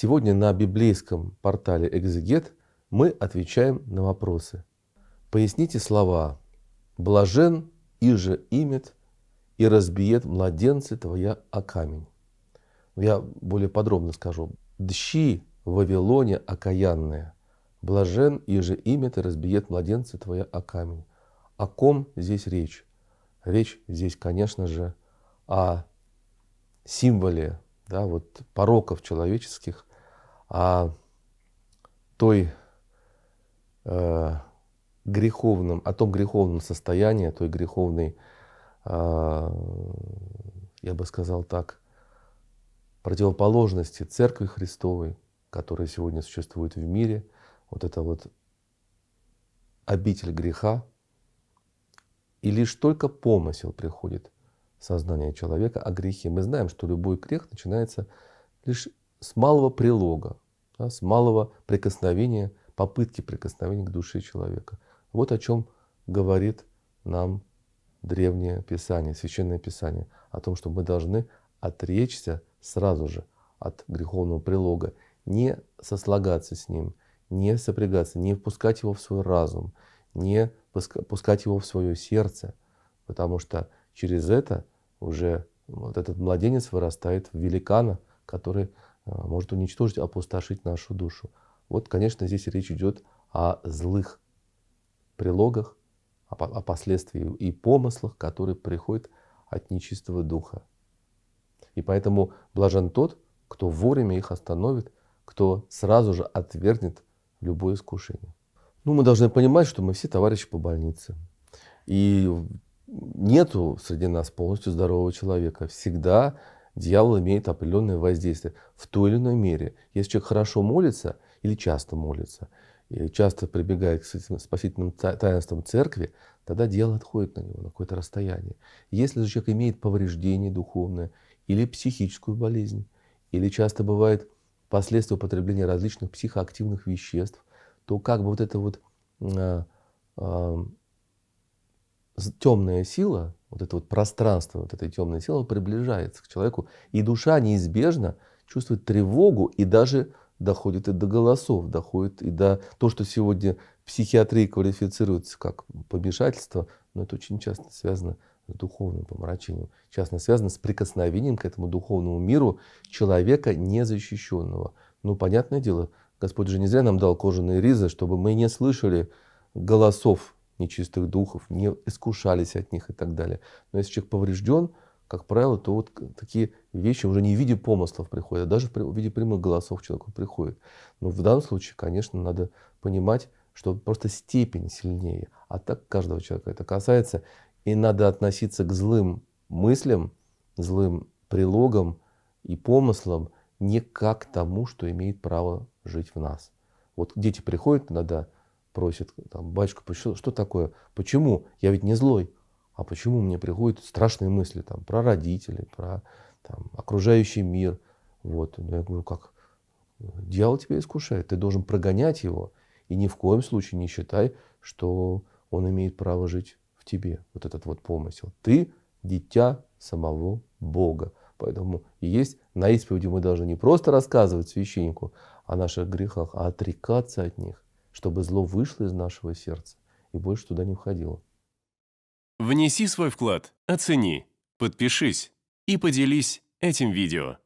Сегодня на библейском портале «Экзегет» мы отвечаем на вопросы. Поясните слова «блажен и же имет и разбиет младенцы твоя о камень». Я более подробно скажу. «Дщи в Вавилоне окаянные, блажен и же имет и разбиет младенцы твоя о камень». О ком здесь речь? Речь здесь, конечно же, о символе да, вот пороков человеческих, о а той э, греховном, о том греховном состоянии, о той греховной, э, я бы сказал так, противоположности Церкви Христовой, которая сегодня существует в мире, вот это вот обитель греха, и лишь только помысел приходит в сознание человека о грехе. Мы знаем, что любой грех начинается лишь с малого прилога, да, с малого прикосновения, попытки прикосновения к душе человека. Вот о чем говорит нам древнее Писание, священное Писание, о том, что мы должны отречься сразу же от греховного прилога, не сослагаться с ним, не сопрягаться, не впускать его в свой разум, не пускать его в свое сердце, потому что через это уже вот этот младенец вырастает в великана, который а, может уничтожить, опустошить нашу душу. Вот, конечно, здесь речь идет о злых прилогах, о последствиях и помыслах, которые приходят от нечистого духа. И поэтому блажен тот, кто вовремя их остановит, кто сразу же отвергнет любое искушение. Ну, мы должны понимать, что мы все товарищи по больнице. И нету среди нас полностью здорового человека. Всегда Дьявол имеет определенное воздействие в той или иной мере. Если человек хорошо молится или часто молится, и часто прибегает к спасительным таинствам церкви, тогда дьявол отходит на него на какое-то расстояние. Если же человек имеет повреждение духовное или психическую болезнь, или часто бывает последствия употребления различных психоактивных веществ, то как бы вот эта вот э, а, э, а, темная сила, вот это вот пространство, вот этой темной силы приближается к человеку, и душа неизбежно чувствует тревогу и даже доходит и до голосов, доходит и до то, что сегодня психиатрии квалифицируется как помешательство, но это очень часто связано с духовным помрачением, часто связано с прикосновением к этому духовному миру человека незащищенного. Ну, понятное дело, Господь же не зря нам дал кожаные ризы, чтобы мы не слышали голосов нечистых духов, не искушались от них и так далее. Но если человек поврежден, как правило, то вот такие вещи уже не в виде помыслов приходят, а даже в виде прямых голосов человеку приходят. Но в данном случае, конечно, надо понимать, что просто степень сильнее. А так каждого человека это касается. И надо относиться к злым мыслям, злым прилогам и помыслам не как к тому, что имеет право жить в нас. Вот дети приходят иногда, просит, там, батюшка, что, что такое? Почему? Я ведь не злой. А почему мне приходят страшные мысли там, про родителей, про там, окружающий мир? Вот. Я говорю, как? Дьявол тебя искушает, ты должен прогонять его. И ни в коем случае не считай, что он имеет право жить в тебе. Вот этот вот помысел. Ты дитя самого Бога. Поэтому есть на исповеди мы должны не просто рассказывать священнику о наших грехах, а отрекаться от них чтобы зло вышло из нашего сердца и больше туда не входило. Внеси свой вклад, оцени, подпишись и поделись этим видео.